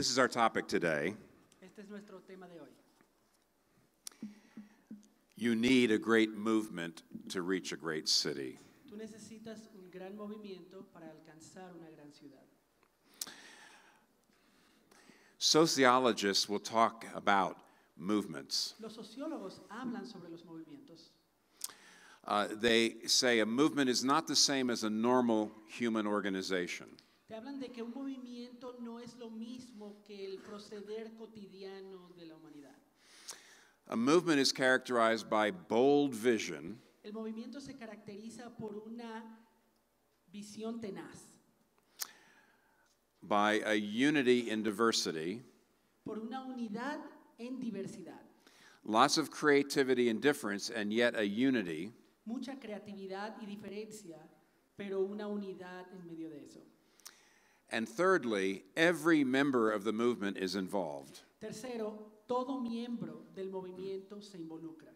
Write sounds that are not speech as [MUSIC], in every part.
This is our topic today. Este es nuestro tema de hoy. You need a great movement to reach a great city. Tú necesitas un gran movimiento para alcanzar una gran ciudad. Sociologists will talk about movements. Los sociólogos hablan sobre los movimientos. Uh, they say a movement is not the same as a normal human organization. hablan de que un movimiento no es lo mismo que el proceder cotidiano de la humanidad. A movement is characterized by bold vision, El movimiento se caracteriza por una visión tenaz, by a unity in diversity, por una unidad en diversidad, lots of creativity and difference, and yet a unity, mucha creatividad y diferencia, pero una unidad en medio de eso. And thirdly, every member of the movement is involved. Tercero, todo miembro del movimiento se involucra.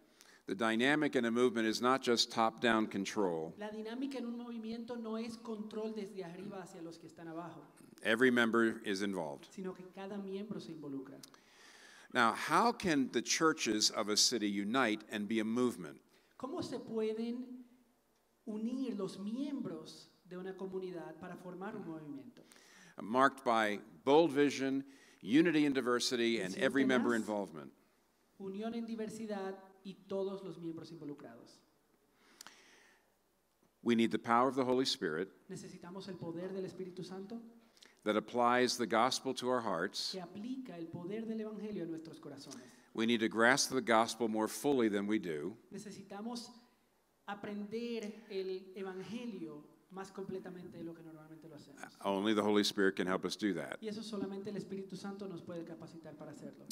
The dynamic in a movement is not just top-down control. La dinámica en un movimiento no es control desde arriba hacia los que están abajo, Every member is involved. sino que cada miembro se involucra. Now, how can the churches of a city unite and be a movement? ¿Cómo se pueden unir los miembros de una comunidad para formar un movimiento? marked by bold vision, unity and diversity, and every member involvement. Unión en diversidad y todos los miembros involucrados. We need the power of the Holy Spirit. Necesitamos el poder del Espíritu Santo. That applies the gospel to our hearts. Que aplica el poder del evangelio a nuestros corazones. We need to grasp the gospel more fully than we do. Necesitamos aprender el evangelio más completamente de lo que normalmente lo hacemos. Only the Holy Spirit can help us do that. Y eso solamente el Espíritu Santo nos puede capacitar para hacerlo.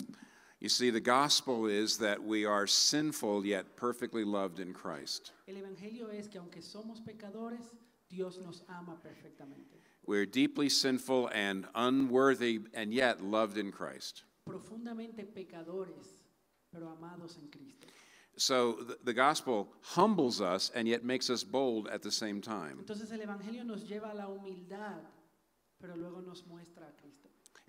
You see, the gospel is that we are sinful yet perfectly loved in Christ. El evangelio es que aunque somos pecadores, Dios nos ama perfectamente. We're deeply sinful and unworthy and yet loved in Christ. Profundamente pecadores, pero amados en Cristo. So the, the gospel humbles us and yet makes us bold at the same time.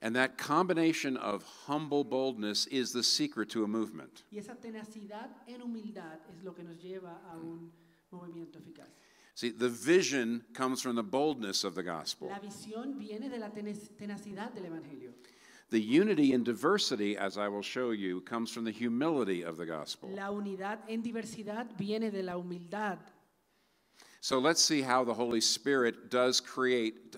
And that combination of humble boldness is the secret to a movement. Y esa tenacidad en humildad es lo que nos lleva a un movimiento eficaz. See, the vision comes from the boldness of the gospel. La visión viene de la tenacidad del evangelio. The unity in diversity, as I will show you, comes from the humility of the gospel. La unidad en diversidad viene de la humildad. So let's see how the Holy Spirit does create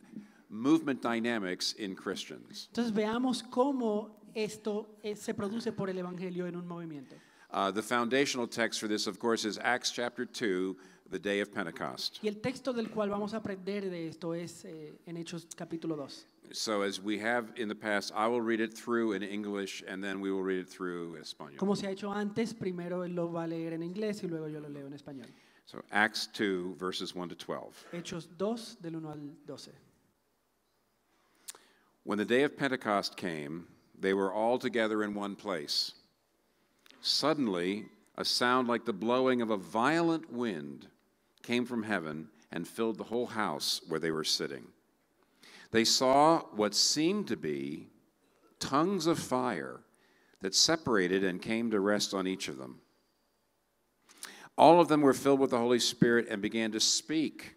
movement dynamics in Christians. Entonces veamos cómo esto eh, se produce por el evangelio en un movimiento. Uh, the foundational text for this, of course, is Acts chapter 2, the day of Pentecost. Y el texto del cual vamos a aprender de esto es eh, en Hechos capítulo 2. So as we have in the past, I will read it through in English and then we will read it through in Spanish. Como se ha hecho antes, primero lo va a leer en inglés y luego yo lo leo en español. So Acts 2 verses 1 to 12. Hechos 2 del 1 al 12. When the day of Pentecost came, they were all together in one place. Suddenly, a sound like the blowing of a violent wind came from heaven and filled the whole house where they were sitting. They saw what seemed to be tongues of fire that separated and came to rest on each of them. All of them were filled with the Holy Spirit and began to speak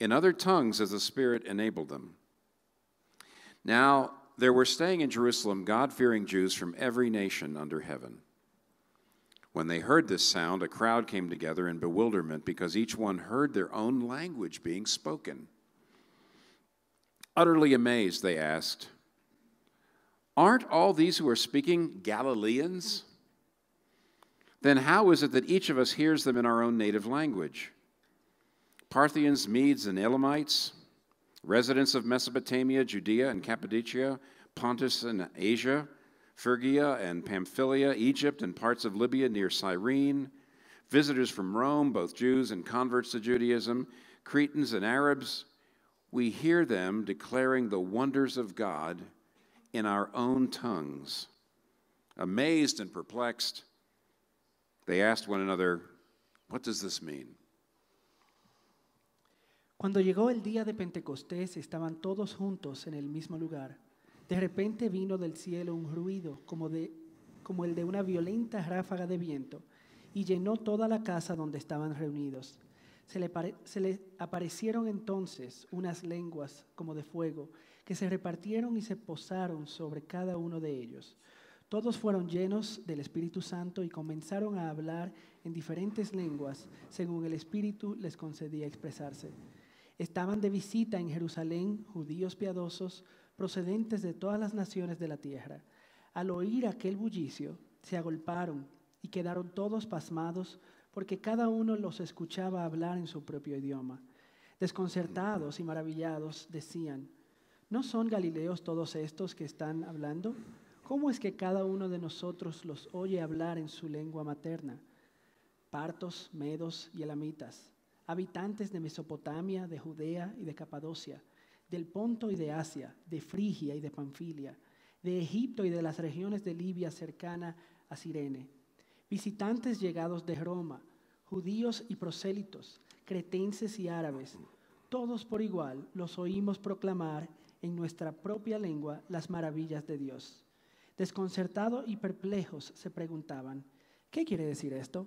in other tongues as the Spirit enabled them. Now, there were staying in Jerusalem God fearing Jews from every nation under heaven. When they heard this sound, a crowd came together in bewilderment because each one heard their own language being spoken. Utterly amazed, they asked, Aren't all these who are speaking Galileans? Then how is it that each of us hears them in our own native language? Parthians, Medes, and Elamites, residents of Mesopotamia, Judea, and Cappadocia, Pontus and Asia, Phrygia and Pamphylia, Egypt, and parts of Libya near Cyrene, visitors from Rome, both Jews and converts to Judaism, Cretans and Arabs we hear them declaring the wonders of God in our own tongues. Amazed and perplexed, they asked one another, What does this mean? Cuando llegó el día de Pentecostés, estaban todos juntos en el mismo lugar. De repente vino del cielo un ruido como, de, como el de una violenta ráfaga de viento y llenó toda la casa donde estaban reunidos. Se le, aparecieron entonces unas lenguas como de fuego, que se repartieron y se posaron sobre cada uno de ellos. Todos fueron llenos del Espíritu Santo y comenzaron a hablar en diferentes lenguas, según el Espíritu les concedía expresarse. Estaban de visita en Jerusalén judíos piadosos, procedentes de todas las naciones de la tierra. Al oír aquel bullicio, se agolparon y quedaron todos pasmados porque cada uno los escuchaba hablar en su propio idioma. Desconcertados y maravillados decían, ¿no son galileos todos estos que están hablando? ¿Cómo es que cada uno de nosotros los oye hablar en su lengua materna? Partos, medos y elamitas, habitantes de Mesopotamia, de Judea y de Capadocia, del Ponto y de Asia, de Frigia y de Panfilia, de Egipto y de las regiones de Libia cercana a Sirene, visitantes llegados de Roma, judíos y prosélitos, cretenses y árabes, todos por igual los oímos proclamar en nuestra propia lengua las maravillas de Dios. Desconcertados y perplejos se preguntaban, ¿qué quiere decir esto?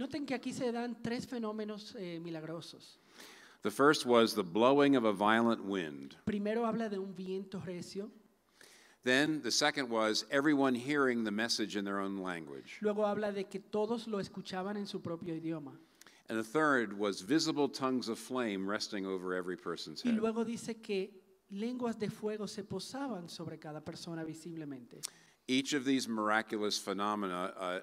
Noten que aquí se dan tres fenómenos eh, milagrosos. The first was the blowing of a violent wind. Primero habla de un viento recio. Then the second was everyone hearing the message in their own language. Luego habla de que todos lo escuchaban en su propio idioma. And the third was visible tongues of flame resting over every person's head. Y luego dice que lenguas de fuego se posaban sobre cada persona visiblemente. Each of these miraculous phenomena uh,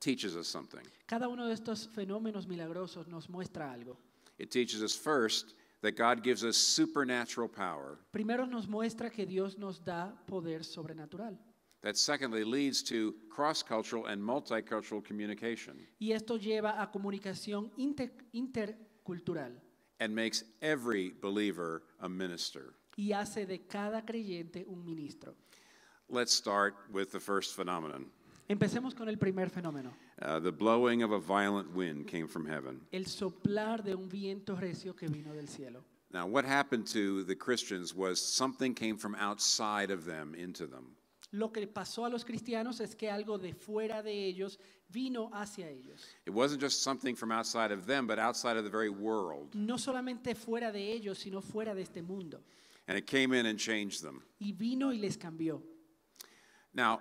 teaches us something. Cada uno de estos fenómenos milagrosos nos muestra algo. It teaches us first that God gives us supernatural power. Primero nos muestra que Dios nos da poder sobrenatural. That secondly leads to cross-cultural and multicultural communication. Y esto lleva a comunicación inter intercultural. And makes every believer a minister. Y hace de cada creyente un ministro. Let's start with the first phenomenon. Empecemos con el primer fenómeno. Uh, the blowing of a violent wind came from heaven. El soplar de un viento recio que vino del cielo. Now, what happened to the Christians was something came from outside of them into them. Lo que pasó a los cristianos es que algo de fuera de ellos vino hacia ellos. It wasn't just something from outside of them, but outside of the very world. No solamente fuera de ellos, sino fuera de este mundo. And it came in and changed them. Y vino y les cambió. Now,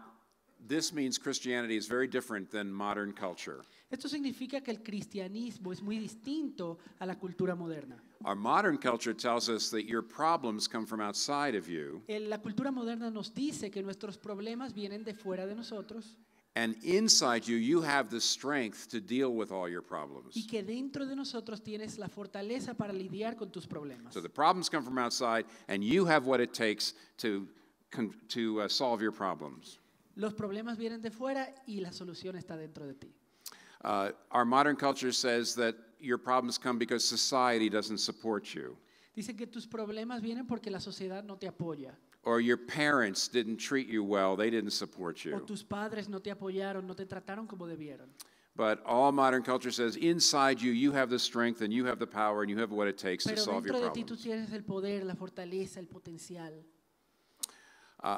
this means Christianity is very different than modern culture. Esto significa que el cristianismo es muy distinto a la cultura moderna. Our modern culture tells us that your problems come from outside of you. La cultura moderna nos dice que nuestros problemas vienen de fuera de nosotros. And inside you, you have the strength to deal with all your problems. Y que dentro de nosotros tienes la fortaleza para lidiar con tus problemas. So the problems come from outside, and you have what it takes to, to uh, solve your problems. Los problemas vienen de fuera y la solución está dentro de ti. Uh, our modern culture says that your problems come because society doesn't support you. Dicen que tus problemas vienen porque la sociedad no te apoya. Or your parents didn't treat you well, they didn't support you. O tus padres no te apoyaron, no te trataron como debieron. But all modern culture says inside you, you have the strength and you have the power and you have what it takes Pero to solve your problems. Pero dentro de ti tú tienes el poder, la fortaleza, el potencial. Uh,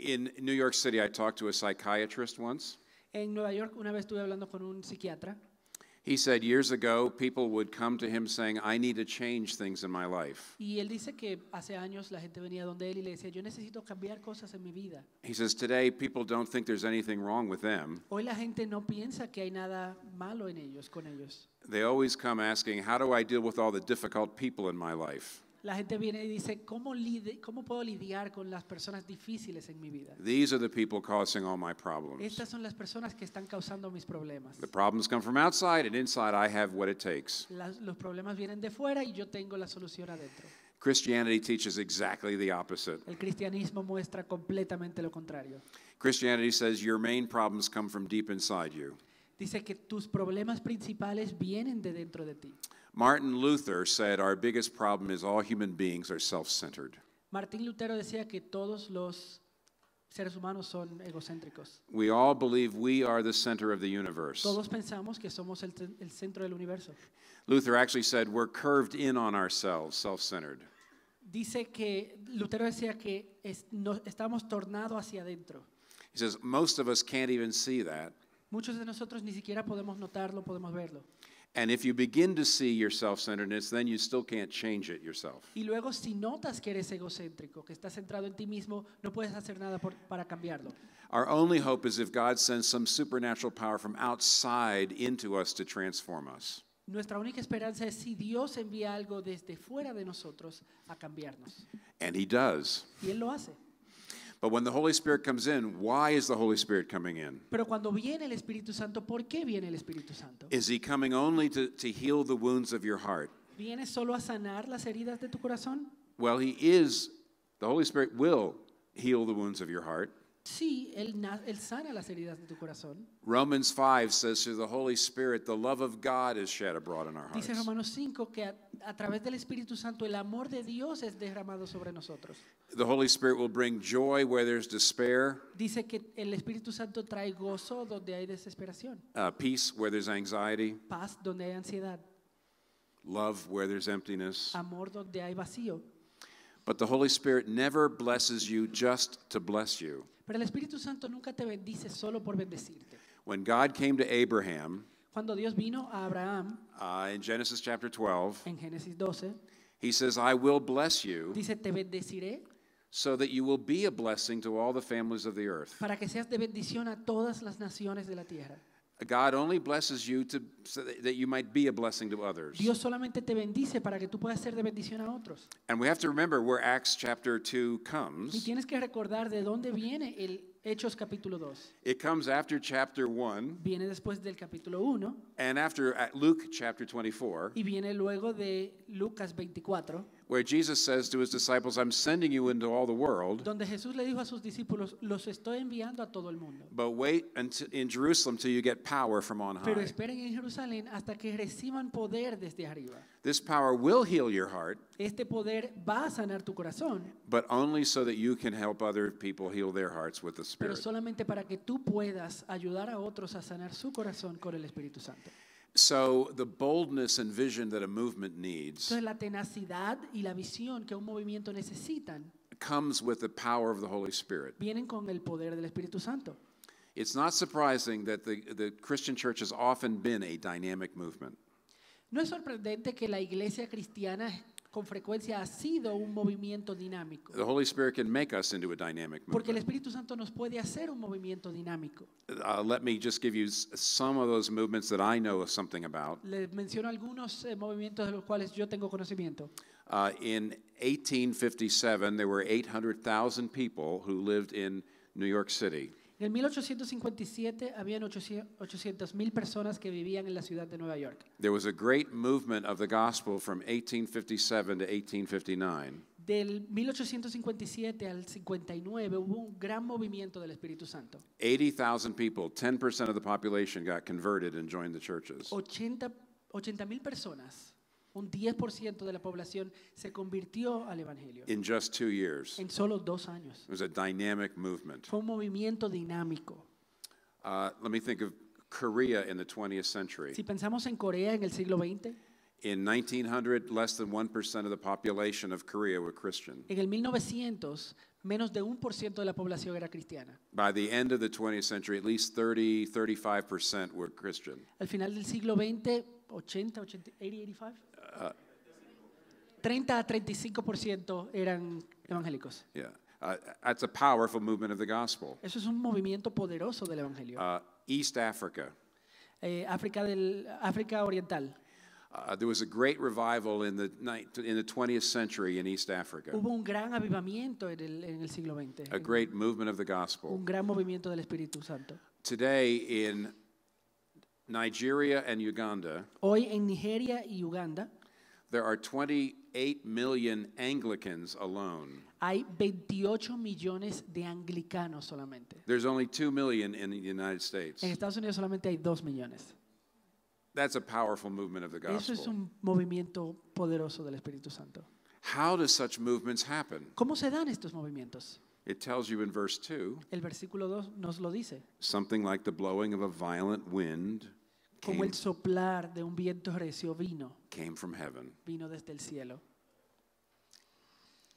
in New York City, I talked to a psychiatrist once. En Nueva York una vez estuve hablando con un psiquiatra. He said years ago people would come to him saying, "I need to change things in my life." Y él dice que hace años la gente venía donde él y le decía, "Yo necesito cambiar cosas en mi vida." He says today people don't think there's anything wrong with them. Hoy la gente no piensa que hay nada malo en ellos con ellos. They always come asking, "How do I deal with all the difficult people in my life?" La gente viene y dice, ¿cómo, ¿cómo puedo lidiar con las personas difíciles en mi vida? Estas son las personas que están causando mis problemas. los problemas vienen de fuera y yo tengo la solución adentro. El cristianismo muestra completamente lo contrario. Dice que tus problemas principales vienen de dentro de ti. Martin Luther said our biggest problem is all human beings are self-centered. Martín Lutero decía que todos los seres humanos son egocéntricos. We all believe we are the center of the universe. Todos pensamos que somos el, el centro del universo. Luther actually said we're curved in on ourselves, self-centered. Dice que Lutero decía que es, no, estamos tornado hacia adentro. He says most of us can't even see that. Muchos de nosotros ni siquiera podemos notarlo, podemos verlo. And if you begin to see your self-centeredness, then you still can't change it yourself. Y luego si notas que eres egocéntrico, que estás centrado en ti mismo, no puedes hacer nada por, para cambiarlo. Our only hope is if God sends some supernatural power from outside into us to transform us. Nuestra única esperanza es si Dios envía algo desde fuera de nosotros a cambiarnos. And he does. Y él lo hace. But when the Holy Spirit comes in, why is the Holy Spirit coming in? Pero cuando viene el Espíritu Santo, ¿por qué viene el Espíritu Santo? Is he coming only to, to heal the wounds of your heart? ¿Viene solo a sanar las heridas de tu corazón? Well, he is, the Holy Spirit will heal the wounds of your heart. Sí, él, él sana las heridas de tu corazón. Romans 5 says through the Holy Spirit the love of God is shed abroad in our hearts. Dice Romanos 5 que a, a través del Espíritu Santo el amor de Dios es derramado sobre nosotros. The Holy Spirit will bring joy where there's despair. Dice que el Espíritu Santo trae gozo donde hay desesperación. Uh, peace where there's anxiety. Paz donde hay ansiedad. Love where there's emptiness. Amor donde hay vacío. But the Holy Spirit never blesses you just to bless you. Pero el Espíritu Santo nunca te bendice solo por bendecirte. When God came to Abraham, Cuando Dios vino a Abraham, uh, in Genesis chapter 12, en Génesis 12, he says, I will bless you dice, te bendeciré so that you will be a blessing to all the families of the earth. para que seas de bendición a todas las naciones de la tierra. God only blesses you to, so that you might be a blessing to others. Dios solamente te bendice para que tú puedas ser de bendición a otros. And we have to remember where Acts chapter 2 comes. Y tienes que recordar de dónde viene el Hechos capítulo dos. It comes after chapter 1. Viene después del capítulo uno. And after Luke chapter 24. Y viene luego de Lucas 24 where Jesus says to his disciples, I'm sending you into all the world. But wait until, in Jerusalem till you get power from on high. Pero en hasta que poder desde This power will heal your heart. Este poder va a sanar tu corazón. But only so that you can help other people heal their hearts with the Spirit. Pero solamente para que tú puedas ayudar a otros a sanar su corazón con el Espíritu Santo. So the boldness and vision that a movement needs Entonces la tenacidad y la visión que un movimiento necesitan comes with the power of the Holy Spirit. vienen con el poder del Espíritu Santo. It's not surprising that the, the Christian church has often been a dynamic movement. No es sorprendente que la iglesia cristiana con frecuencia ha sido un movimiento dinámico. Porque el Espíritu Santo nos puede hacer un movimiento dinámico. Uh, Les menciono algunos eh, movimientos de los cuales yo tengo conocimiento. en uh, in 1857, there were 800,000 people who lived in New York City. En el 1857 habían mil personas que vivían en la ciudad de Nueva York. There was a great movement of the gospel from 1857 to 1859. Del 1857 al 59 hubo un gran movimiento del Espíritu Santo. 80,000 people, 10% of the population got converted and joined the churches. 80 mil personas un 10% de la población se convirtió al evangelio. En solo dos años. Fue un movimiento dinámico. Uh, si pensamos en Corea en el siglo 20. en 1900, less than 1% de la población de Corea era cristiana. en el 1900 menos de 1% de la población era cristiana. By the end of the 20th century, at least 30, 35% were Christian. Al final del siglo XX, 80, 80 80, 85. Uh, 30 a 35% eran evangélicos. Yeah. Uh, that's a powerful movement of the gospel. Eso es un movimiento poderoso del evangelio. Uh, East Africa. Eh, África del África Oriental. Uh, there was a great revival in the, in the 20th century in East Africa. Hubo un gran avivamiento en el, en el siglo XX. A great movement of the gospel. Un gran movimiento del Espíritu Santo. Today in Nigeria and Uganda. Hoy en Nigeria y Uganda. There are 28 million Anglicans alone. Hay 28 millones de anglicanos solamente. There's only 2 million in the United States. En Estados Unidos solamente hay 2 millones. That's a powerful movement of the gospel. Eso es un movimiento poderoso del Espíritu Santo. How do such movements happen? ¿Cómo se dan estos movimientos? It tells you in verse 2 El versículo dos nos lo dice. something like the blowing of a violent wind Como came, el soplar de un viento recio vino, came from heaven, vino desde el cielo.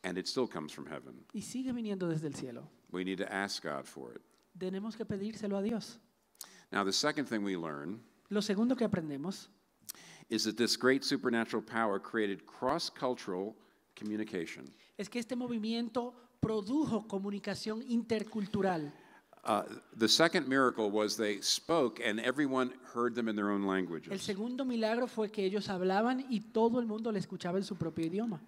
and it still comes from heaven. Y sigue viniendo desde el cielo. We need to ask God for it. Tenemos que pedírselo a Dios. Now, the second thing we learn Lo segundo que aprendemos is that this great supernatural power created cross-cultural communication. es que este movimiento produjo comunicación intercultural. Uh, the second miracle was they spoke and everyone heard them in their own El languages. segundo milagro fue que ellos hablaban y todo el mundo le escuchaba en su propio idioma.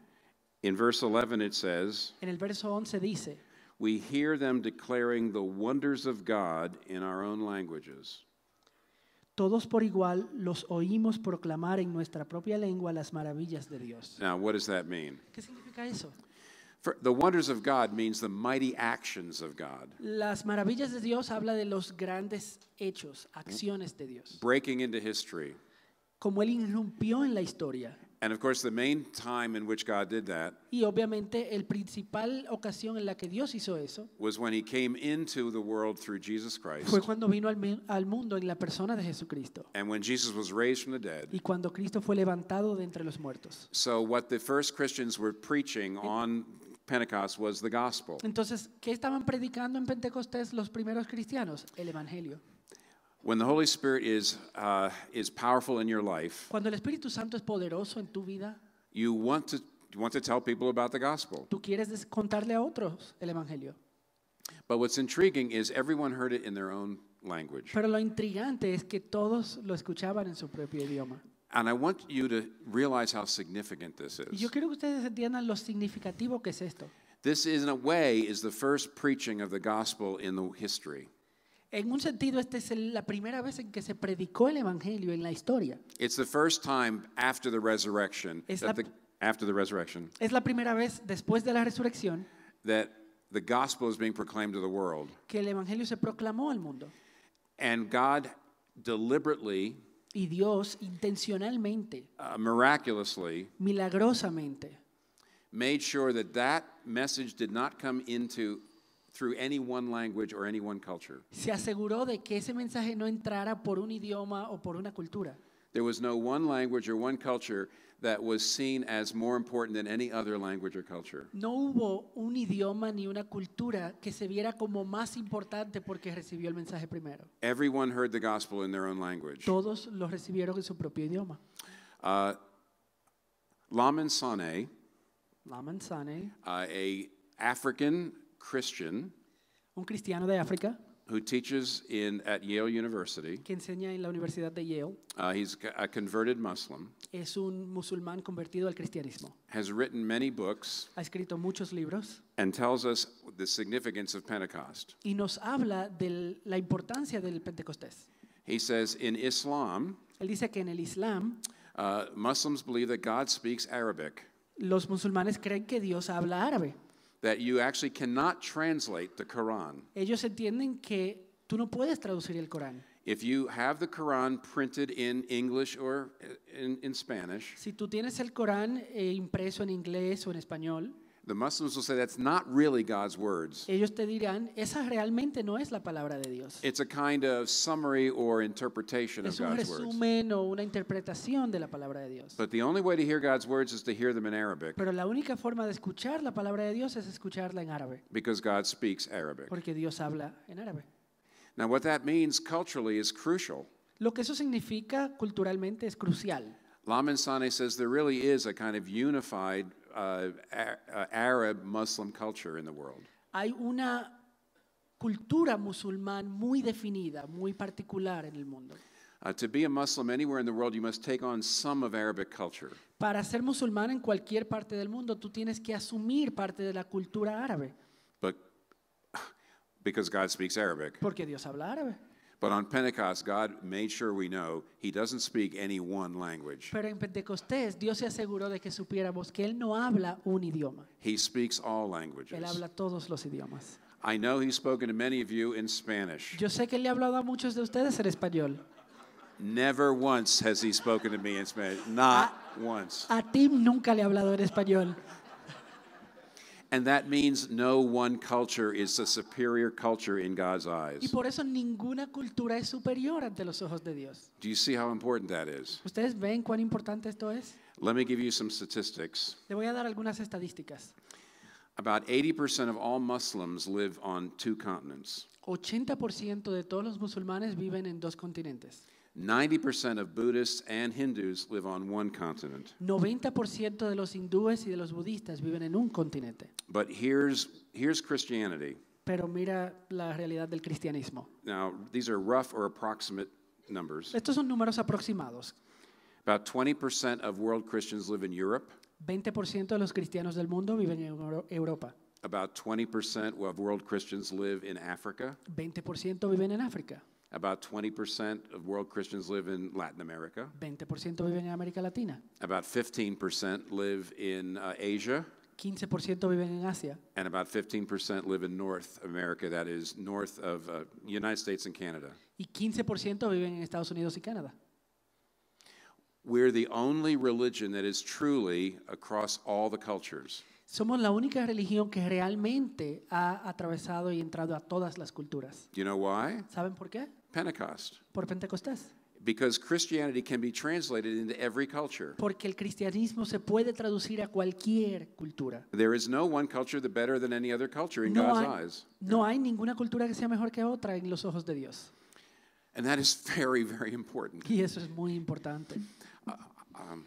In verse 11, it says, En el verso 11 dice, We hear them declaring the wonders of God in our own languages. Todos por igual los oímos proclamar en nuestra propia lengua las maravillas de Dios. ¿Qué significa eso? Las maravillas de Dios habla de los grandes hechos, mm-hmm. acciones de Dios. Breaking into history. Como él irrumpió en la historia. Y obviamente el principal ocasión en la que Dios hizo eso fue cuando vino al, mundo en la persona de Jesucristo y cuando Cristo fue levantado de entre los muertos. Entonces, ¿qué estaban predicando en Pentecostés los primeros cristianos? El Evangelio. When the Holy Spirit is, uh, is powerful in your life, Cuando el Espíritu Santo es poderoso en tu vida, you want to you want to tell people about the gospel. tú quieres contarle a otros el evangelio. But what's intriguing is everyone heard it in their own language. Pero lo intrigante es que todos lo escuchaban en su propio idioma. And I want you to realize how significant this is. yo quiero que ustedes entiendan lo significativo que es esto. This, in a way, is the first preaching of the gospel in the history. En un sentido, esta es la primera vez en que se predicó el evangelio en la historia. It's the first time after the resurrection Es la, that the, after the resurrection es la primera vez después de la resurrección that the gospel is being proclaimed to the world que el evangelio se proclamó al mundo. and God deliberately Y Dios intencionalmente, uh, miraculously milagrosamente, made sure that that message did not come into through any one language or any one culture. Se aseguró de que ese mensaje no entrara por un idioma o por una cultura. There was no one language or one culture that was seen as more important than any other language or culture. No hubo un idioma ni una cultura que se viera como más importante porque recibió el mensaje primero. Everyone heard the gospel in their own language. Todos lo recibieron en su propio idioma. Uh, Laman Sane, Laman Sane uh, a African un cristiano de África que enseña en la Universidad de Yale. Uh, es un musulmán convertido al cristianismo. Ha escrito muchos libros y nos habla de la importancia del Pentecostés. Él dice que en el Islam uh, los musulmanes creen que Dios habla árabe. that you actually cannot translate the Quran. Ellos entienden que tú no puedes traducir el Corán. If you have the Quran printed in English or in, in Spanish, Si tú tienes el Corán eh, impreso en inglés o en español, the Muslims will say that's not really God's words. Ellos te dirán, esa realmente no es la palabra de Dios. It's a kind of summary or interpretation es of God's words. o una interpretación de la palabra de Dios. But the only way to hear God's words is to hear them in Arabic. Pero la única forma de escuchar la palabra de Dios es escucharla en árabe. Because God speaks Arabic. Porque Dios habla en árabe. Now what that means culturally is crucial. Lo que eso significa culturalmente es crucial. Laman Sane says there really is a kind of unified uh, uh, Arab Muslim culture in the world. Hay una cultura musulmán muy definida, muy particular en el mundo. Uh, to be a Muslim anywhere in the world, you must take on some of Arabic culture. Para ser musulmán en cualquier parte del mundo, tú tienes que asumir parte de la cultura árabe. But [LAUGHS] because God speaks Arabic. Porque Dios habla árabe. But on Pentecost, God made sure we know He doesn't speak any one language. Pero en Pentecostés, Dios se aseguró de que supiéramos que él no habla un idioma. He speaks all languages. Él habla todos los idiomas. I know He's spoken to many of you in Spanish. Yo sé que le ha hablado a muchos de ustedes en español. Never once has He spoken to me in Spanish. Not once. A Tim nunca le ha hablado en español. And that means no one culture is a superior culture in God's eyes. Y por eso ninguna cultura es superior ante los ojos de Dios. Do you see how important that is? ¿Ustedes ven cuán importante esto es? Let me give you some statistics. Le voy a dar algunas estadísticas. About 80% of all Muslims live on two continents. 80% de todos los musulmanes viven en dos continentes. 90% of Buddhists and Hindus live on one continent. 90% de los hindúes y de los budistas viven en un continente. But here's here's Christianity. Pero mira la realidad del cristianismo. Now, these are rough or approximate numbers. Estos son números aproximados. About 20% of world Christians live in Europe. 20% de los cristianos del mundo viven en Euro Europa. About 20% of world Christians live in Africa. 20% viven en África. About 20% of world Christians live in Latin America. 20% viven en América Latina. About 15% live in uh, Asia. 15% viven en Asia. And about 15% live in North America, that is north of uh, United States and Canada. Y 15% viven en Estados Unidos y Canadá. We're the only religion that is truly across all the cultures. Somos la única religión que realmente ha atravesado y entrado a todas las culturas. You know why? ¿Saben por qué? Pentecost. Por Pentecostés. Because Christianity can be translated into every culture. Porque el cristianismo se puede traducir a cualquier cultura. There is no one culture that better than any other culture in no God's hay, eyes. No hay ninguna cultura que sea mejor que otra en los ojos de Dios. And that is very, very important. Y eso es muy importante. Uh, um,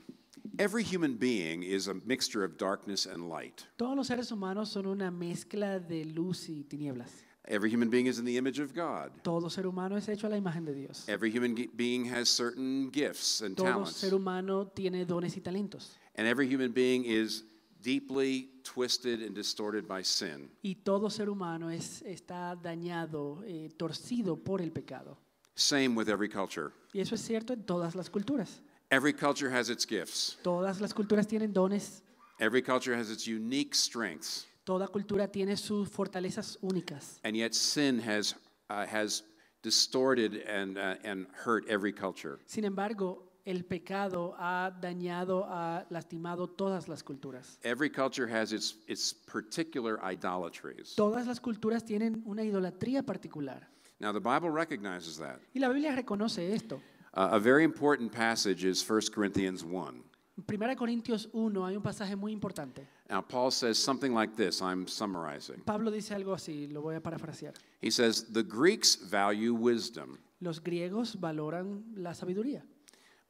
every human being is a mixture of darkness and light. Todos los seres humanos son una mezcla de luz y tinieblas. Every human being is in the image of God. Todo ser humano es hecho a la imagen de Dios. Every human being has certain gifts and Todo talents. ser humano tiene dones y talentos. And every human being is deeply twisted and distorted by sin. Y todo ser humano es, está dañado, eh, torcido por el pecado. Same with every culture. Y eso es cierto en todas las culturas. Every culture has its gifts. Todas las culturas tienen dones. Every culture has its unique strengths. Toda cultura tiene sus fortalezas únicas. And yet sin has, uh, has distorted and, uh, and hurt every culture. Sin embargo, el pecado ha dañado, ha lastimado todas las culturas. Every culture has its, its particular idolatries. Todas las culturas tienen una idolatría particular. Now the Bible recognizes that. Y la Biblia reconoce esto. Uh, a very important passage is 1 Corinthians 1. En 1 Corintios 1 hay un pasaje muy importante. Now Paul says something like this, I'm summarizing. Pablo dice algo así, lo voy a parafrasear. He says the Greeks value wisdom. Los griegos valoran la sabiduría.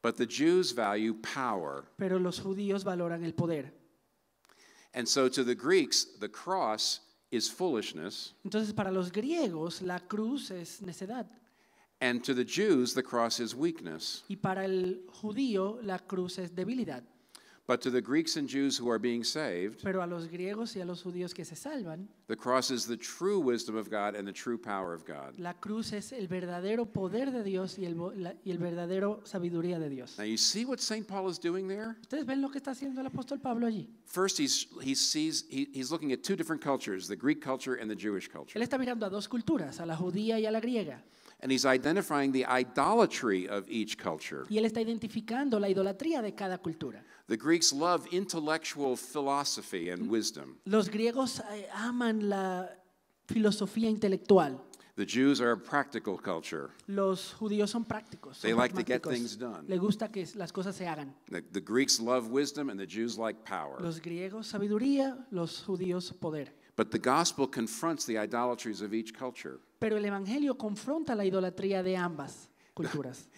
But the Jews value power. Pero los judíos valoran el poder. And so to the Greeks the cross is foolishness. Entonces para los griegos la cruz es necedad. And to the Jews the cross is weakness. Y para el judío la cruz es debilidad. But to the Greeks and Jews who are being saved, Pero a los griegos y a los judíos que se salvan, the cross is the true wisdom of God and the true power of God. la cruz es el verdadero poder de Dios y el, la- y el verdadero sabiduría de Dios. Now you see what St. Paul is doing there? ¿Ustedes ven lo que está haciendo el apóstol Pablo allí? First, he's, he sees, he, he's looking at two different cultures, the Greek culture and the Jewish culture. Él está mirando a dos culturas, a la judía y a la griega. And he's identifying the idolatry of each culture. Y él está identificando la idolatría de cada cultura. The Greeks love intellectual philosophy and wisdom. Los griegos eh, aman la filosofía intelectual. The Jews are a practical culture. Los judíos son prácticos. They like to get things done. Le gusta que las cosas se hagan. The, the, Greeks love wisdom and the Jews like power. Los griegos sabiduría, los judíos poder. But the gospel confronts the idolatries of each culture. Pero el evangelio confronta la idolatría de ambas culturas. [LAUGHS]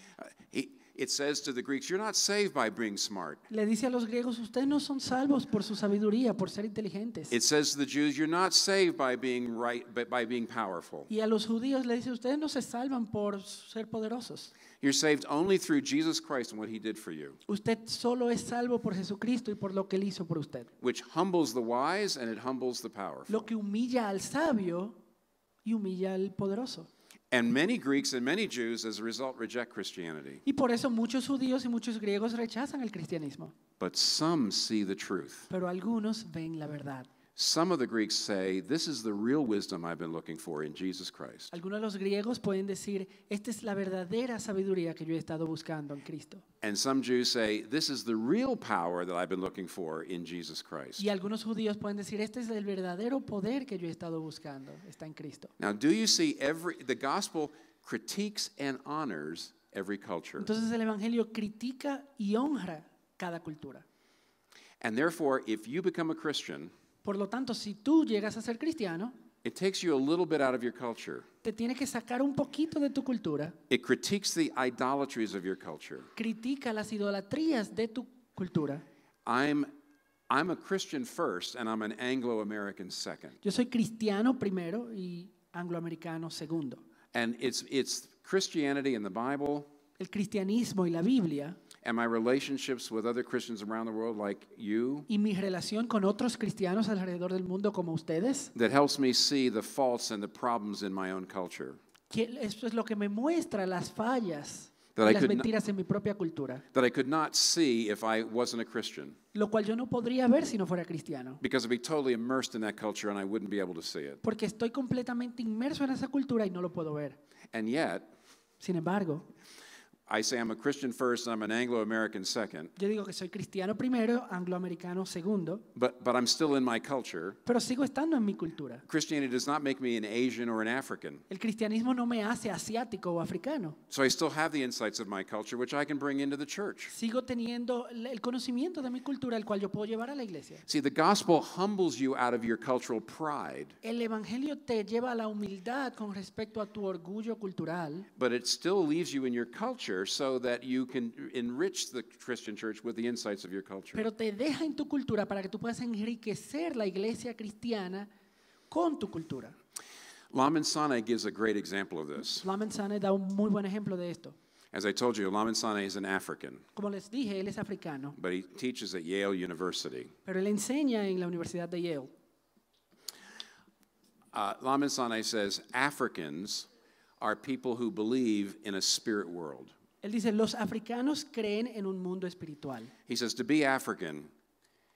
It says to the Greeks, you're not saved by being smart. Le dice a los griegos, ustedes no son salvos por su sabiduría, por ser inteligentes. It says to the Jews, you're not saved by being right, but by being powerful. Y a los judíos le dice, ustedes no se salvan por ser poderosos. You're saved only through Jesus Christ and what he did for you. Usted solo es salvo por Jesucristo y por lo que él hizo por usted. Which humbles the wise and it humbles the powerful. Lo que humilla al sabio y humilla al poderoso. And many Greeks and many Jews as a result reject Christianity. Y por eso muchos judíos y muchos griegos rechazan el cristianismo. But some see the truth. Pero algunos ven la verdad. Some of the Greeks say, this is the real wisdom I've been looking for in Jesus Christ. Algunos de los griegos pueden decir, esta es la verdadera sabiduría que yo he estado buscando en Cristo. And some Jews say, this is the real power that I've been looking for in Jesus Christ. Y algunos judíos pueden decir, este es el verdadero poder que yo he estado buscando, está en Cristo. Now, do you see every the gospel critiques and honors every culture. Entonces el evangelio critica y honra cada cultura. And therefore, if you become a Christian, Por lo tanto, si tú llegas a ser cristiano, te tiene que sacar un poquito de tu cultura. Critica las idolatrías de tu cultura. Yo soy cristiano primero y angloamericano segundo. Y es El cristianismo y la Biblia And my relationships with other Christians around the world like you. Y mi relación con otros cristianos alrededor del mundo como ustedes. That helps me see the faults and the problems in my own culture. Que esto es lo que me muestra las fallas that I las mentiras en mi propia cultura. That I could not see if I wasn't a Christian. Lo cual yo no podría ver si no fuera cristiano. Because I'd be totally immersed in that culture and I wouldn't be able to see it. Porque estoy completamente inmerso en esa cultura y no lo puedo ver. And yet, sin embargo, I say I'm a Christian first I'm an Anglo-American second. Yo digo que soy cristiano primero, angloamericano segundo. But but I'm still in my culture. Pero sigo estando en mi cultura. Christianity does not make me an Asian or an African. El cristianismo no me hace asiático o africano. So I still have the insights of my culture which I can bring into the church. Sigo teniendo el conocimiento de mi cultura el cual yo puedo llevar a la iglesia. See, the gospel humbles you out of your cultural pride. El evangelio te lleva a la humildad con respecto a tu orgullo cultural. But it still leaves you in your culture culture so that you can enrich the Christian church with the insights of your culture. Pero te deja en tu cultura para que tú puedas enriquecer la iglesia cristiana con tu cultura. Laman Sane gives a great example of this. Laman Sane da un muy buen ejemplo de esto. As I told you, Laman Sane is an African. Como les dije, él es africano. But he teaches at Yale University. Pero él enseña en la Universidad de Yale. Uh, Laman Sane says Africans are people who believe in a spirit world. Él dice, los africanos creen en un mundo espiritual. He says, to be African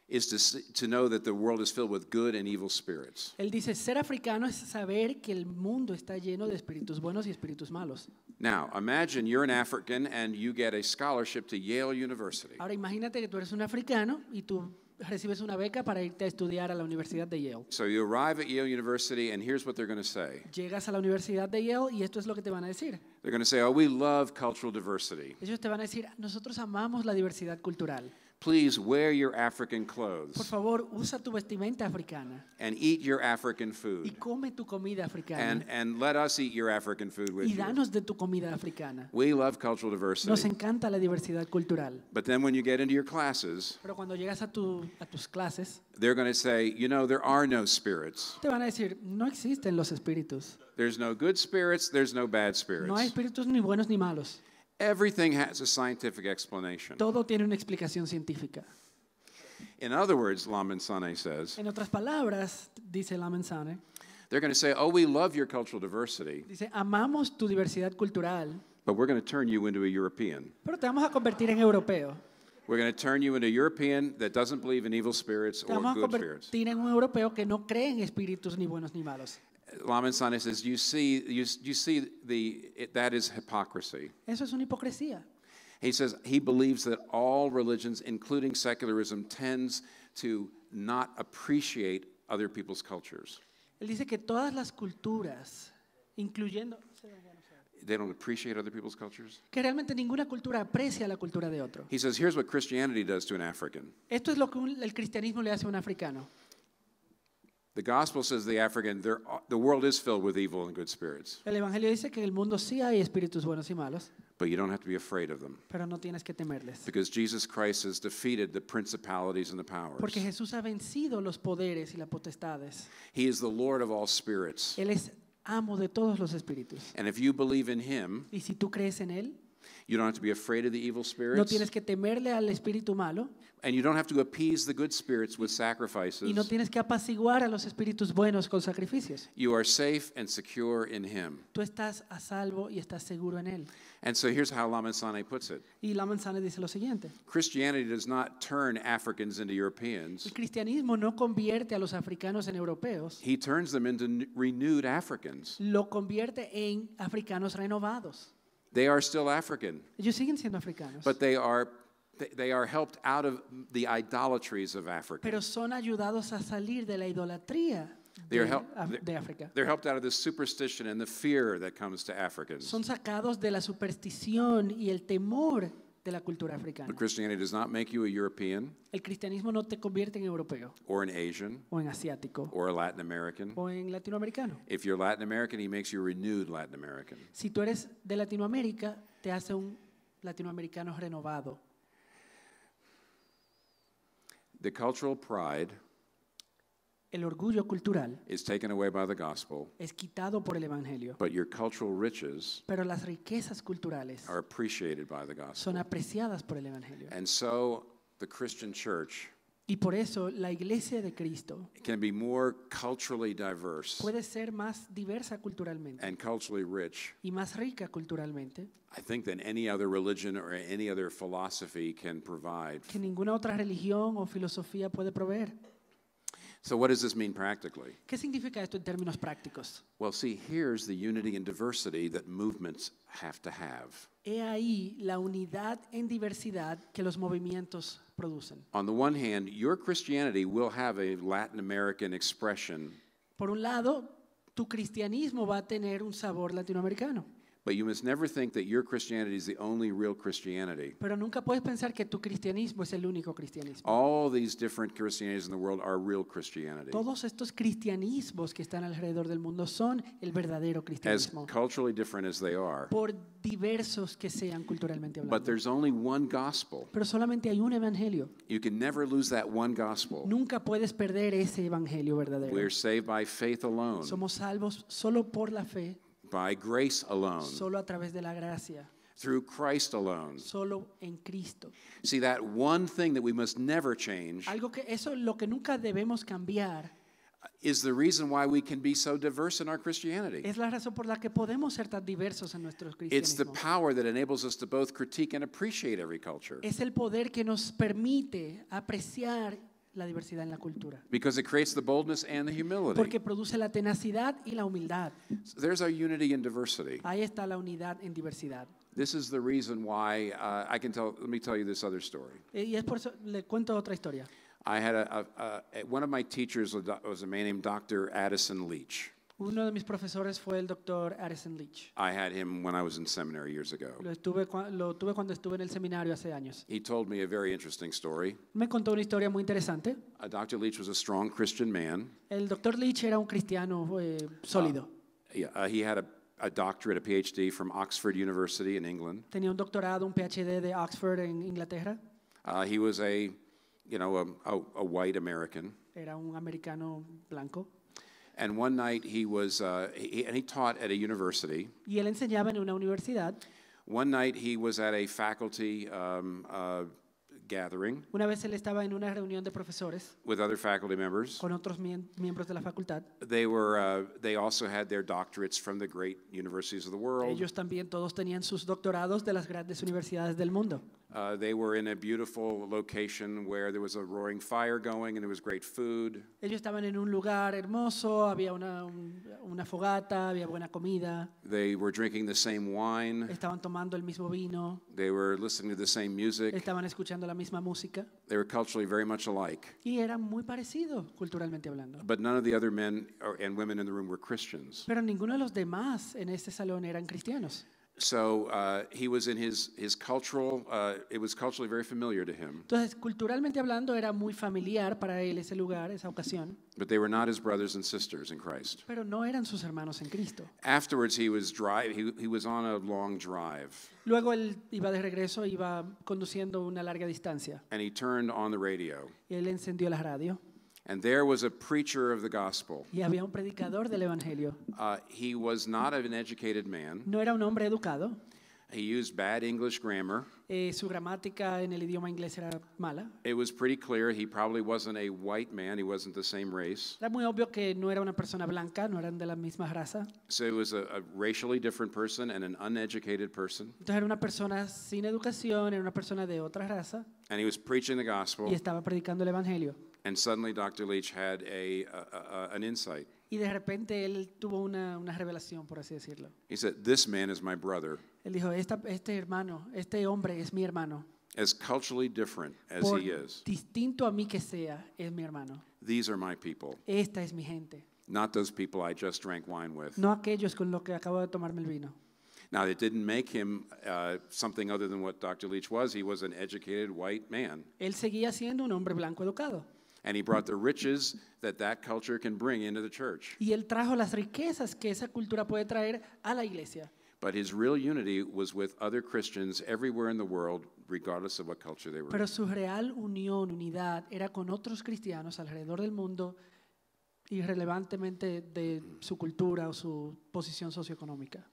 is to, to know that the world is filled with good and evil spirits. Él dice, ser africano es saber que el mundo está lleno de espíritus buenos y espíritus malos. Now, imagine you're an African and you get a scholarship to Yale University. Ahora imagínate que tú eres un africano y tú recibes una beca para irte a estudiar a la Universidad de Yale. So you arrive at Yale University and here's what they're going to say. Llegas a la Universidad de Yale y esto es lo que te van a decir. They're going to say, "Oh, we love cultural diversity." Ellos te van a decir, "Nosotros amamos la diversidad cultural." Please wear your African clothes. Por favor, usa tu vestimenta africana. And eat your African food. Y come tu comida africana. And, and let us eat your African food with y danos you. de tu comida africana. We love cultural diversity. Nos encanta la diversidad cultural. But then when you get into your classes, Pero cuando llegas a, tu, a tus clases, they're going to say, you know, there are no spirits. Te van a decir, no existen los espíritus. There's no good spirits, there's no bad spirits. No hay espíritus ni buenos ni malos. Everything has a scientific explanation. Todo tiene una explicación científica. In other words, Lamensane says, En otras palabras, dice Lamensane, they're going to say, "Oh, we love your cultural diversity, dice, amamos tu diversidad cultural, but we're going to turn you into a European. pero te vamos a convertir en europeo. We're going to turn you into a European that doesn't believe in evil spirits Te or vamos a convertir en un europeo que no cree en espíritus ni buenos ni malos. Laman Sane says, you see, you, you see the, it, that is hypocrisy. Eso es una hipocresía. He says he believes that all religions, including secularism, tends to not appreciate other people's cultures. Él dice que todas las culturas, incluyendo... They don't appreciate other people's cultures. Que realmente ninguna cultura aprecia la cultura de otro. He says, here's what Christianity does to an African. Esto es lo que un, el cristianismo le hace a un africano. The gospel says the African, the world is filled with evil and good spirits. El evangelio dice que el mundo sí hay espíritus buenos y malos. But you don't have to be afraid of them. Pero no tienes que temerles. Because Jesus Christ has defeated the principalities and the powers. Porque Jesús ha vencido los poderes y las potestades. He is the Lord of all spirits. Él es amo de todos los espíritus. And if you believe in him, y si tú crees en él, You don't have to be afraid of the evil spirits. No tienes que temerle al espíritu malo. And you don't have to appease the good spirits with sacrifices. Y no tienes que apaciguar a los espíritus buenos con sacrificios. You are safe and secure in him. Tú estás a salvo y estás seguro en él. And so here's how Lamansane puts it. Y Lamansane dice lo siguiente. Christianity does not turn Africans into Europeans. El cristianismo no convierte a los africanos en europeos. He turns them into renewed Africans. Lo convierte en africanos renovados. They are still African. Ellos siguen siendo africanos. But they are they are helped out of the idolatries of Africa. Pero son ayudados a salir de la idolatría. They are help, de África. They're helped out of the superstition and the fear that comes to Africans. Son sacados de la superstición y el temor la cultura africana. El cristianismo no te convierte en europeo o en asiático o en latinoamericano. Si tú eres de Latinoamérica, te hace un latinoamericano renovado. The cultural pride el orgullo cultural es quitado por el evangelio. Pero las riquezas culturales son apreciadas por el evangelio. Y por eso la iglesia de Cristo puede ser más diversa culturalmente y más rica culturalmente que ninguna otra religión o filosofía puede proveer. So what does this mean practically? ¿Qué significa esto en términos prácticos? Well, see, here's the unity and diversity that movements have to have. He ahí la unidad en diversidad que los movimientos producen. On the one hand, your Christianity will have a Latin American expression. Por un lado, tu cristianismo va a tener un sabor latinoamericano. Pero nunca puedes pensar que tu cristianismo es el único cristianismo. Todos estos cristianismos que están alrededor del mundo son el verdadero cristianismo. Por diversos que sean culturalmente hablando. Pero solamente hay un evangelio. Nunca puedes perder ese evangelio verdadero. Somos salvos solo por la fe. by grace alone. Solo a través de la gracia. Through Christ alone. Solo en Cristo. See that one thing that we must never change. Algo que eso lo que nunca debemos cambiar. Is the reason why we can be so diverse in our Christianity. Es la razón por la que podemos ser tan diversos en nuestro cristianismo. It's the power that enables us to both critique and appreciate every culture. Es el poder que nos permite apreciar la diversidad en la cultura. Because it creates the boldness and the humility. Porque produce la tenacidad y la humildad. So there's our unity in diversity. Ahí está la unidad en diversidad. This is the reason why uh, I can tell. Let me tell you this other story. Y es por eso le cuento otra historia. I had a, a, a one of my teachers was a man named Dr. Addison Leach. Uno de mis profesores fue el doctor Addison Leach. Lo, tuve cuando estuve en el seminario hace años. me contó una historia muy interesante. Uh, Dr. Leach El doctor Leach era un cristiano sólido. Tenía un doctorado, un PhD de Oxford en Inglaterra. Era un americano blanco. And one night he was, uh, he, and he taught at a university. Y él enseñaba en una universidad. One night he was at a faculty um, uh, gathering. Una vez él estaba en una reunión de profesores. With other faculty members. Con otros mie miembros de la facultad. They were, uh, they also had their doctorates from the great universities of the world. Ellos también todos tenían sus doctorados de las grandes universidades del mundo. Uh, they were in a beautiful location where there was a roaring fire going and there was great food. Ellos estaban en un lugar hermoso, había una, un, una fogata, había buena comida. They were drinking the same wine. Estaban tomando el mismo vino. They were listening to the same music. Estaban escuchando la misma música. They were culturally very much alike. Y eran muy culturalmente hablando. But none of the other men or, and women in the room were Christians. Pero ninguno de los demás en este salón eran cristianos. So very familiar Entonces, culturalmente hablando, era muy familiar para él ese lugar, esa ocasión. were brothers Pero no eran sus hermanos en Cristo. Luego él iba de regreso, iba conduciendo una larga distancia. turned radio. Y él encendió la radio. And there was a preacher of the gospel. Y había un predicador del evangelio. Uh, he was not an educated man. No era un hombre educado. He used bad English grammar. Eh, su gramática en el idioma inglés era mala. It was pretty clear he probably wasn't a white man. He wasn't the same race. Era muy obvio que no era una persona blanca, no eran de la misma raza. So he was a, a racially different person and an uneducated person. Entonces era una persona sin educación, era una persona de otra raza. And he was preaching the gospel. Y estaba predicando el evangelio. And suddenly Dr. Leach had a, a, a an insight. Y de repente él tuvo una, una revelación, por así decirlo. He said, "This man is my brother." Él dijo, Esta, este hermano, este hombre es mi hermano. As culturally different as Por he is, distinto a mí que sea, es mi hermano. these are my people, Esta es mi gente. not those people I just drank wine with. No aquellos con los que acabo de tomarme el vino. Now, it didn't make him uh, something other than what Dr. Leach was. He was an educated white man. Él seguía siendo un hombre blanco educado. And he brought the riches that that culture can bring into the church. Y él trajo las riquezas que esa cultura puede traer a la iglesia. But his real unity was with other Christians everywhere in the world, regardless of what culture they were Pero su real unión, unidad, era con otros cristianos alrededor del mundo, irrelevantemente de su cultura o su posición socioeconómica.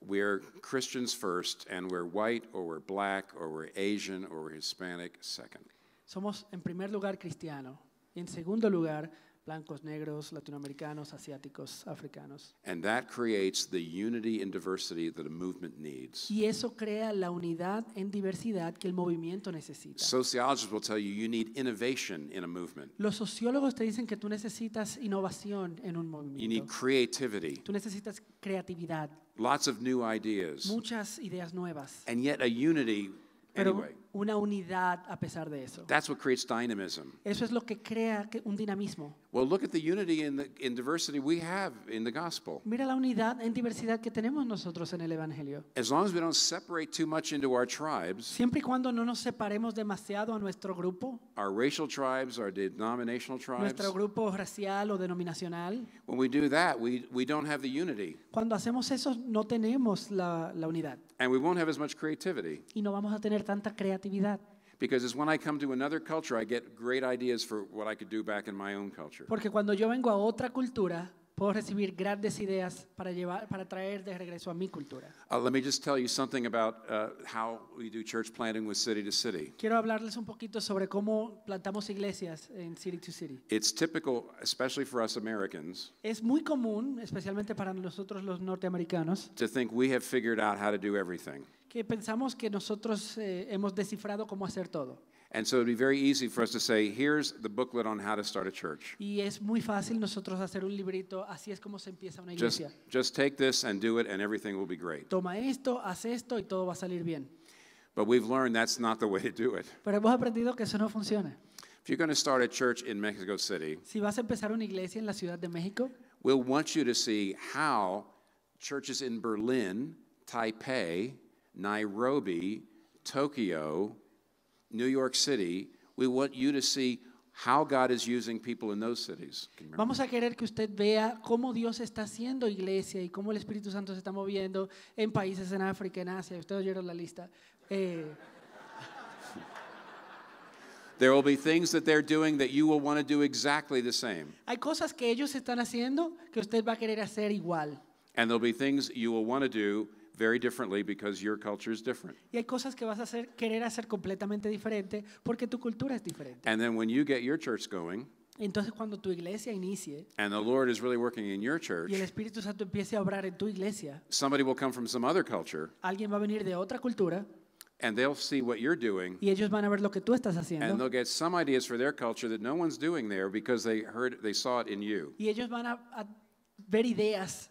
We're Christians first, and we're white, or we're black, or we're Asian, or we're Hispanic second. somos en primer lugar cristianos y en segundo lugar blancos, negros, latinoamericanos, asiáticos, africanos. Y eso crea la unidad en diversidad que el movimiento necesita. Los sociólogos te dicen que tú necesitas innovación en un movimiento. Tú necesitas creatividad. ideas. Muchas ideas nuevas una unidad a pesar de eso. Eso es lo que crea un dinamismo. Mira la unidad en diversidad que tenemos nosotros en el Evangelio. Siempre y cuando no nos separemos demasiado a nuestro grupo, nuestro grupo racial o denominacional, cuando hacemos eso no tenemos la, unidad y no vamos a tener tanta creatividad porque cuando yo vengo a otra cultura, puedo recibir grandes ideas para llevar para traer de regreso a mi cultura. Quiero hablarles un poquito sobre cómo plantamos iglesias en city to city. It's typical, especially for us Americans, es muy común, especialmente para nosotros los norteamericanos, to think we have figured out how to do everything que pensamos que nosotros eh, hemos descifrado cómo hacer todo. And so it'd be very easy for us to say, here's the booklet on how to start a church. Y es muy fácil nosotros hacer un librito, así es como se empieza una Just, iglesia. just take this and do it, and everything will be great. Toma esto, haz esto y todo va a salir bien. But we've learned that's not the [LAUGHS] way to do it. Pero hemos aprendido que eso no funciona. If you're going to start a church in Mexico City, Si vas a empezar una iglesia en la Ciudad de México, we'll want you to see how churches in Berlin, Taipei, Nairobi, Tokyo, New York City. We want you to see how God is using people in those cities. Vamos a querer que usted vea cómo Dios está haciendo iglesia y cómo el Espíritu Santo se está moviendo en países en África, en Asia. Ustedes oyeron la lista. Eh, There will be things that they're doing that you will want to do exactly the same. hay cosas que ellos están haciendo que usted va a querer hacer igual. And there'll be things you will want to do very differently because your culture is different. Y hay cosas que vas a hacer, querer hacer completamente diferente porque tu cultura es diferente. And then when you get your church going, entonces cuando tu iglesia inicie and the Lord is really working in your church, y el Espíritu Santo empiece a obrar en tu iglesia, somebody will come from some other culture, alguien va a venir de otra cultura and they'll see what you're doing. Y ellos van a ver lo que tú estás haciendo. And they'll get some ideas for their culture that no one's doing there because they heard they saw it in you. Y ellos van a, a ver ideas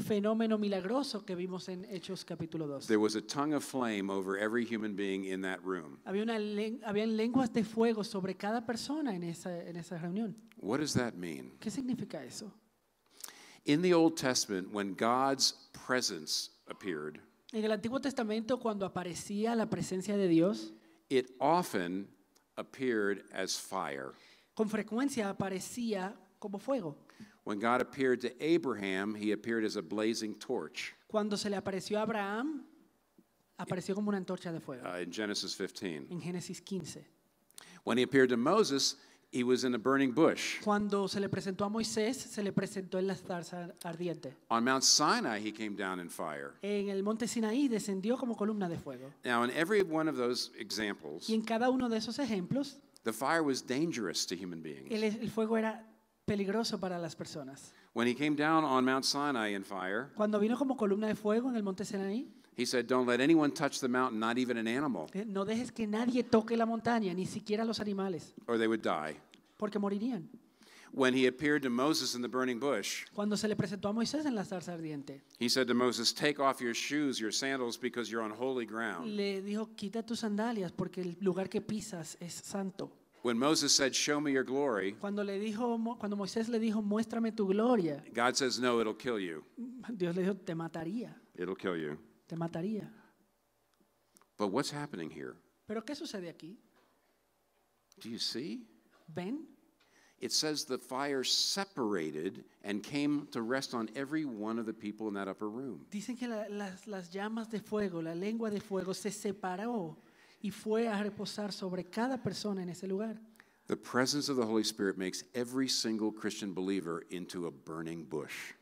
fenómeno milagroso que vimos en Hechos capítulo 2. There was a tongue of flame over every human being in that room. Había una habían lenguas de fuego sobre cada persona en esa en esa reunión. What does that mean? ¿Qué significa eso? In the Old Testament when God's presence appeared. En el Antiguo Testamento cuando aparecía la presencia de Dios, it often appeared as fire. Con frecuencia aparecía como fuego. When God appeared to Abraham, he appeared as a blazing torch. Cuando se le apareció a Abraham, apareció como una antorcha de fuego. Uh, in Genesis 15. En Génesis 15. When he appeared to Moses, he was in a burning bush. Cuando se le presentó a Moisés, se le presentó en la zarza ardiente. On Mount Sinai, he came down in fire. En el monte Sinaí descendió como columna de fuego. Now, in every one of those examples, y en cada uno de esos ejemplos, the fire was dangerous to human beings. El, el fuego era peligroso para las personas. When he came down on Mount Sinai in fire, Cuando vino como columna de fuego en el monte Sinaí, he said, Don't let anyone touch the mountain, not even an animal, eh, no dejes que nadie toque la montaña, ni siquiera los animales, or they would die. porque morirían. When he appeared to Moses in the burning bush, Cuando se le presentó a Moisés en la zarza ardiente, he said to Moses, Take off your shoes, your sandals, because you're on holy ground. le dijo, quita tus sandalias porque el lugar que pisas es santo. When Moses said, "Show me your glory," cuando le dijo, cuando Moisés le dijo, "Muéstrame tu gloria," God says, "No, it'll kill you." Dios le dijo, "Te mataría." It'll kill you. Te mataría. But what's happening here? Pero qué sucede aquí? Do you see? Ven. It says the fire separated and came to rest on every one of the people in that upper room. Dicen que la, las, las llamas de fuego, la lengua de fuego se separó y fue a reposar sobre cada persona en ese lugar. single into a burning bush.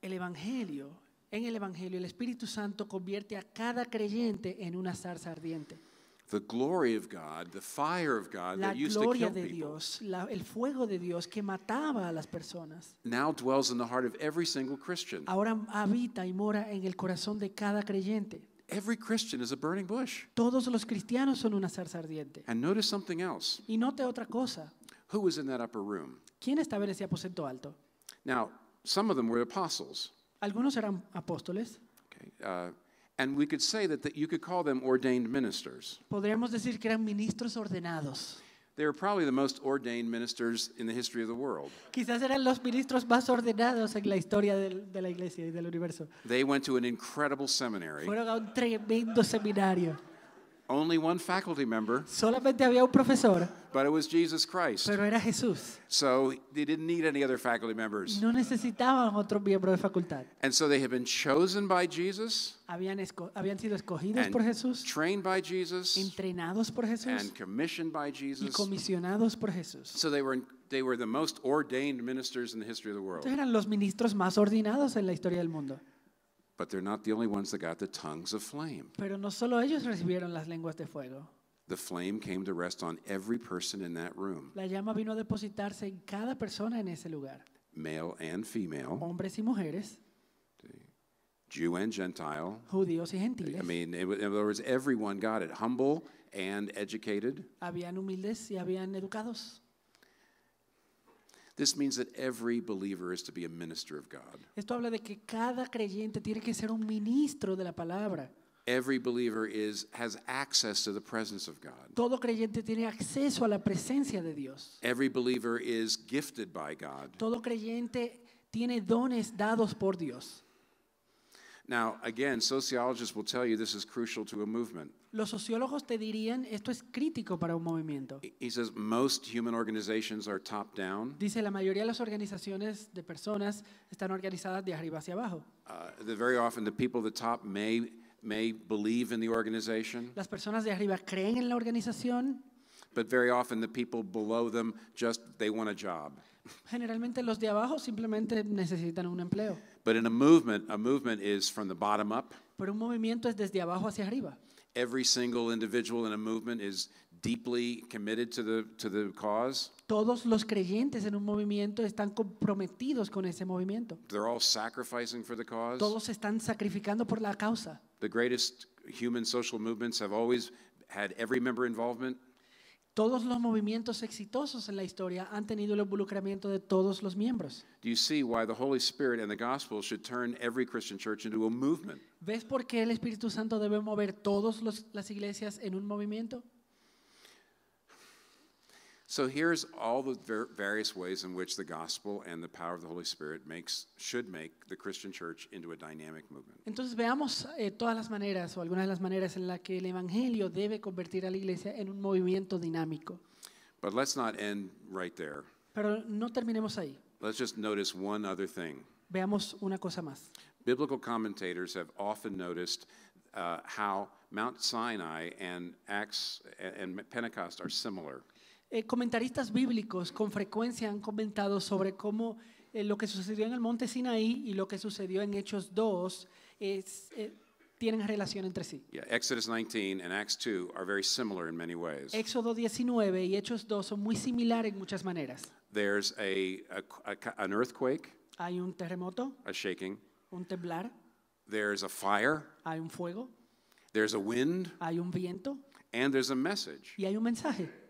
El evangelio, en el evangelio el Espíritu Santo convierte a cada creyente en una zarza ardiente. la gloria de Dios, el fuego de Dios que mataba a las personas. Ahora habita y mora en el corazón de cada creyente. Every Christian is a burning bush. Todos los cristianos son una zarza ardiente. And notice something else. Y note otra cosa. Who was in that upper room? ¿Quién estaba en ese aposento alto? Now, some of them were apostles. Algunos eran apóstoles. Okay, uh, and we could say that, that you could call them ordained ministers. Podríamos decir que eran ministros ordenados. They were probably the most ordained ministers in the history of the world. Quizás eran los ministros más ordenados en la historia de la iglesia y del universo. They went to an incredible seminary. Fueron a un tremendo seminario. Only one faculty member. Solamente había un profesor. But it was Jesus Christ. Pero era Jesús. So they didn't need any other faculty members. No necesitaban otro miembro de facultad. And so they had been chosen by Jesus. Habían, habían sido escogidos por Jesús. Trained by Jesus. Entrenados por Jesús. And commissioned by Jesus. Y comisionados por Jesús. So they were they were the most ordained ministers in the history of the world. Eran los ministros más ordenados en la historia del mundo. But they're not the only ones that got the tongues of flame. Pero no solo ellos recibieron las lenguas de fuego. The flame came to rest on every person in that room. La llama vino a depositarse en cada persona en ese lugar. Male and female. Hombres y mujeres. Jew and Gentile. Judíos y gentiles. I mean, in other words, everyone got it. Humble and educated. Habían humildes y habían educados. means every Esto habla de que cada creyente tiene que ser un ministro de la palabra. Every believer is has access to the presence of God. Todo creyente tiene acceso a la presencia de Dios. Every believer is gifted by God. Todo creyente tiene dones dados por Dios. Now, again, sociologists will tell you this is crucial to a movement. Los sociólogos te dirían esto es crítico para un movimiento. He says most human organizations are top down. Dice la mayoría de las organizaciones de personas están organizadas de arriba hacia abajo. Uh, very often the people at the top may may believe in the organization. Las personas de arriba creen en la organización. But very often the people below them just they want a job. Generalmente los de abajo simplemente necesitan un empleo. But in a movement, a movement is from the bottom up. Pero un movimiento es desde abajo hacia arriba. Every single individual in a movement is deeply committed to the to the cause. Todos los creyentes en un movimiento están comprometidos con ese movimiento. They're all sacrificing for the cause. Todos están sacrificando por la causa. The greatest human social movements have always had every member involvement. Todos los movimientos exitosos en la historia han tenido el involucramiento de todos los miembros. ¿Ves por qué el Espíritu Santo debe mover todas las iglesias en un movimiento? So here's all the ver- various ways in which the gospel and the power of the Holy Spirit makes should make the Christian church into a dynamic movement. Entonces veamos eh, todas las maneras o algunas de las maneras en las que el evangelio debe convertir a la iglesia en un movimiento dinámico. But let's not end right there. Pero no terminemos ahí. Let's just notice one other thing. Veamos una cosa más. Biblical commentators have often noticed uh, how Mount Sinai and Acts and Pentecost are similar. Eh, comentaristas bíblicos con frecuencia han comentado sobre cómo eh, lo que sucedió en el monte Sinaí y lo que sucedió en Hechos 2 eh, tienen relación entre sí. Exodus Éxodo 19 y Hechos 2 son muy similares en muchas maneras. Hay un terremoto. Un temblar. fire. Hay un fuego. Hay un viento. Y hay un mensaje.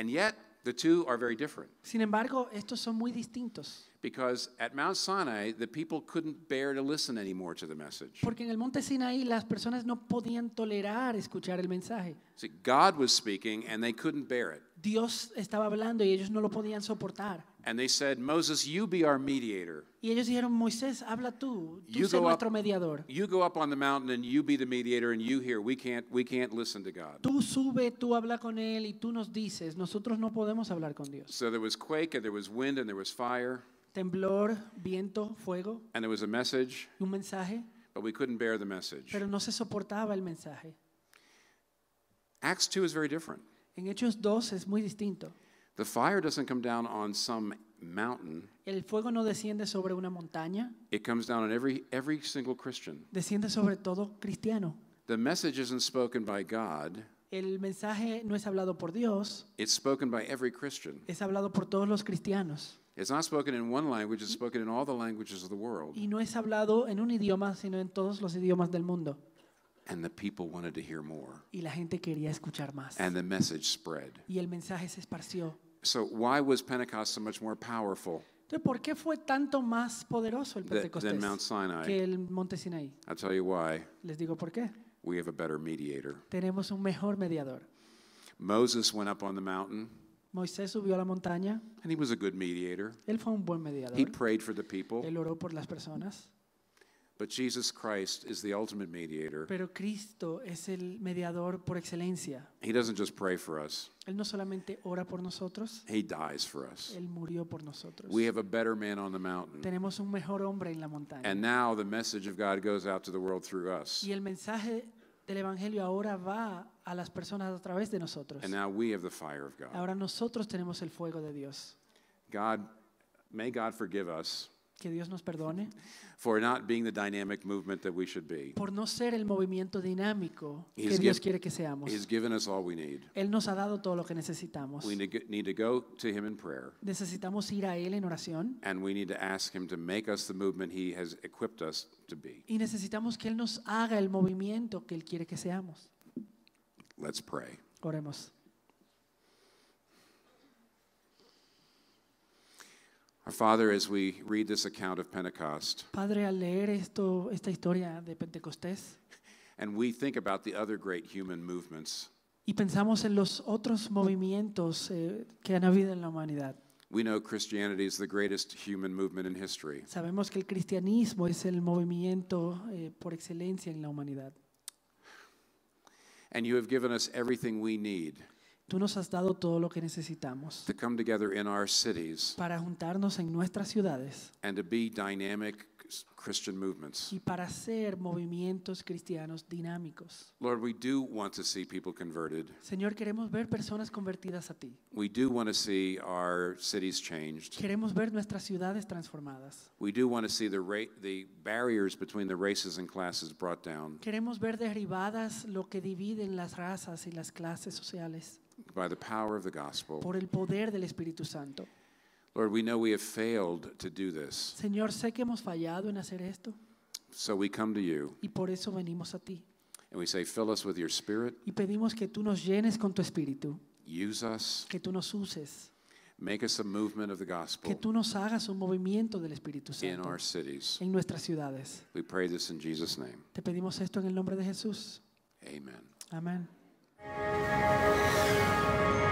And yet, the two are very different. Sin embargo, estos son muy distintos. Because at Mount Sinai, the people couldn't bear to listen anymore to the message. Porque en el monte Sinaí las personas no podían tolerar escuchar el mensaje. See, God was speaking and they couldn't bear it. Dios estaba hablando y ellos no lo podían soportar. And they said, Moses, you be our mediator. Y ellos dijeron, Moisés, habla tú, tú you sé nuestro up, mediador. You go up on the mountain and you be the mediator and you hear. We can't, we can't listen to God. Tú sube, tú habla con él y tú nos dices. Nosotros no podemos hablar con Dios. So there was quake and there was wind and there was fire. Temblor, viento, fuego. And there was a message. Un mensaje. But we couldn't bear the message. Pero no se soportaba el mensaje. Acts 2 is very different. En Hechos 2 es muy distinto. El fuego no desciende sobre una montaña. Desciende sobre todo cristiano. El mensaje no es hablado por Dios. Es hablado por todos los cristianos. Y no es hablado en un idioma, sino en todos los idiomas del mundo. Y la gente quería escuchar más. Y el mensaje se esparció. So why was Pentecost so much more powerful? Entonces, ¿por qué fue tanto más poderoso el Pentecostés than Mount que Sinai? el Monte Sinaí? I'll tell you why. Les digo por qué. We have a better mediator. Tenemos un mejor mediador. Moses went up on the mountain, Moisés subió a la montaña. and he was a good mediator. Él fue un buen mediador. He prayed for the people. Él oró por las personas. But Jesus Christ is the ultimate mediator. Pero Cristo es el mediador por excelencia. He doesn't just pray for us. Él no solamente ora por nosotros. He dies for us. Él murió por nosotros. We have a better man on the mountain. Tenemos un mejor hombre en la montaña. And now the message of God goes out to the world through us. Y el mensaje del evangelio ahora va a las personas a través de nosotros. And now we have the fire of God. Ahora nosotros tenemos el fuego de Dios. God may God forgive us. que Dios nos perdone por no ser el movimiento dinámico que Dios quiere que seamos. Él nos ha dado todo lo que necesitamos. Necesitamos ir a Él en oración y necesitamos que Él nos haga el movimiento que Él quiere que seamos. Oremos. Our Father, as we read this account of Pentecost, Padre, al leer esto, esta historia de Pentecostés and we think about the other great human movements, y pensamos en los otros movimientos eh, que han habido en la humanidad, we know Christianity is the greatest human movement in history. sabemos que el cristianismo es el movimiento eh, por excelencia en la humanidad. And you have given us everything we need Tú nos has dado todo lo que necesitamos para juntarnos en nuestras ciudades y para ser movimientos cristianos dinámicos. Señor, queremos ver personas convertidas a ti. Queremos ver nuestras ciudades transformadas. Queremos ver derribadas lo que dividen las razas y las clases sociales por el poder del Espíritu Santo. Señor, sé que hemos fallado en hacer esto y por eso venimos a ti. Y pedimos que tú nos llenes con tu Espíritu, que tú nos uses, que tú nos hagas un movimiento del Espíritu Santo en nuestras ciudades. Te pedimos esto en el nombre de Jesús. Amen. Amén. よし